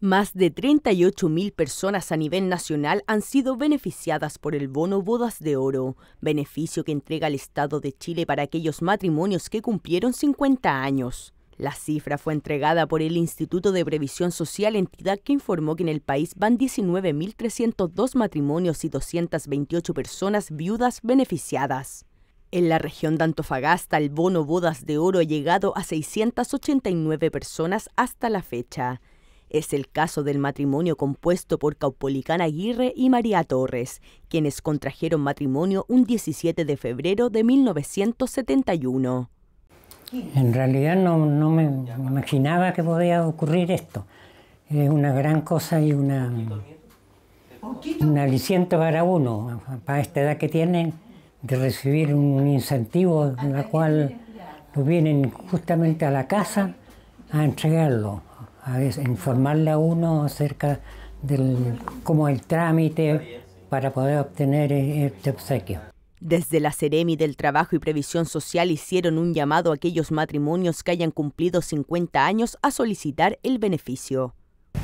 Más de 38.000 personas a nivel nacional han sido beneficiadas por el bono Bodas de Oro, beneficio que entrega el Estado de Chile para aquellos matrimonios que cumplieron 50 años. La cifra fue entregada por el Instituto de Previsión Social, entidad que informó que en el país van 19.302 matrimonios y 228 personas viudas beneficiadas. En la región de Antofagasta, el bono Bodas de Oro ha llegado a 689 personas hasta la fecha. Es el caso del matrimonio compuesto por Caupolicán Aguirre y María Torres, quienes contrajeron matrimonio un 17 de febrero de 1971. En realidad no, me imaginaba que podía ocurrir esto. Es una gran cosa y una, un aliciente para uno, para esta edad que tienen, de recibir un incentivo, en la cual vienen justamente a la casa a entregarlo a informarle a uno acerca del cómo el trámite para poder obtener eh, este obsequio. Desde la Ceremi del Trabajo y Previsión Social hicieron un llamado a aquellos matrimonios que hayan cumplido 50 años a solicitar el beneficio.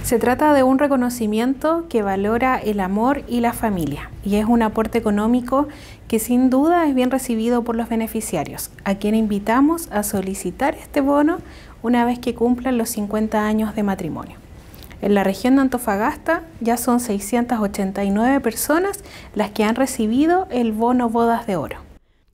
Se trata de un reconocimiento que valora el amor y la familia y es un aporte económico que sin duda es bien recibido por los beneficiarios, a quienes invitamos a solicitar este bono una vez que cumplan los 50 años de matrimonio. En la región de Antofagasta ya son 689 personas las que han recibido el bono Bodas de Oro.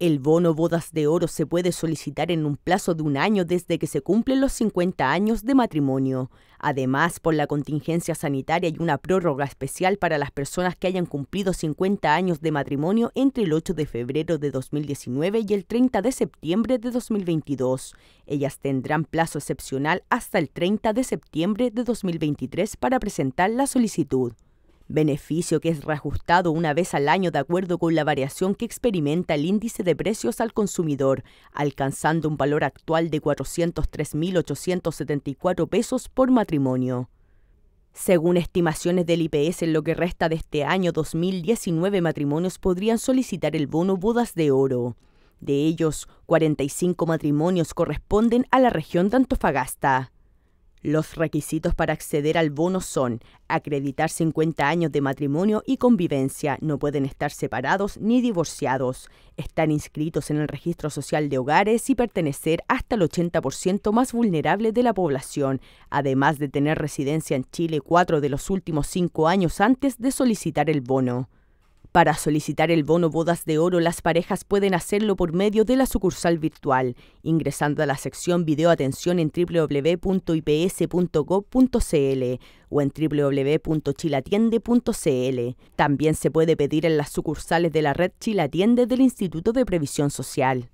El bono bodas de oro se puede solicitar en un plazo de un año desde que se cumplen los 50 años de matrimonio. Además, por la contingencia sanitaria hay una prórroga especial para las personas que hayan cumplido 50 años de matrimonio entre el 8 de febrero de 2019 y el 30 de septiembre de 2022. Ellas tendrán plazo excepcional hasta el 30 de septiembre de 2023 para presentar la solicitud beneficio que es reajustado una vez al año de acuerdo con la variación que experimenta el índice de precios al consumidor, alcanzando un valor actual de 403.874 pesos por matrimonio. Según estimaciones del IPS, en lo que resta de este año 2019 matrimonios podrían solicitar el bono bodas de oro. De ellos, 45 matrimonios corresponden a la región de Antofagasta. Los requisitos para acceder al bono son acreditar 50 años de matrimonio y convivencia, no pueden estar separados ni divorciados, estar inscritos en el registro social de hogares y pertenecer hasta el 80% más vulnerable de la población, además de tener residencia en Chile cuatro de los últimos cinco años antes de solicitar el bono. Para solicitar el bono Bodas de Oro, las parejas pueden hacerlo por medio de la sucursal virtual, ingresando a la sección Video Atención en www.ips.gov.cl o en www.chilatiende.cl. También se puede pedir en las sucursales de la red Chilatiende del Instituto de Previsión Social.